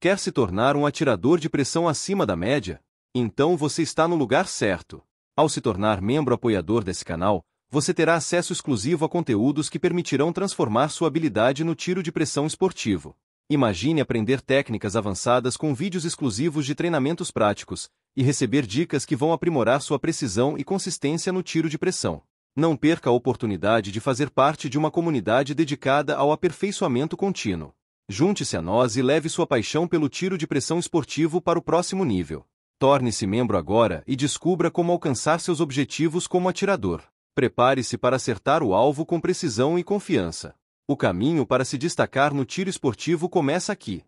Quer se tornar um atirador de pressão acima da média? Então você está no lugar certo. Ao se tornar membro apoiador desse canal, você terá acesso exclusivo a conteúdos que permitirão transformar sua habilidade no tiro de pressão esportivo. Imagine aprender técnicas avançadas com vídeos exclusivos de treinamentos práticos e receber dicas que vão aprimorar sua precisão e consistência no tiro de pressão. Não perca a oportunidade de fazer parte de uma comunidade dedicada ao aperfeiçoamento contínuo. Junte-se a nós e leve sua paixão pelo tiro de pressão esportivo para o próximo nível. Torne-se membro agora e descubra como alcançar seus objetivos como atirador. Prepare-se para acertar o alvo com precisão e confiança. O caminho para se destacar no tiro esportivo começa aqui.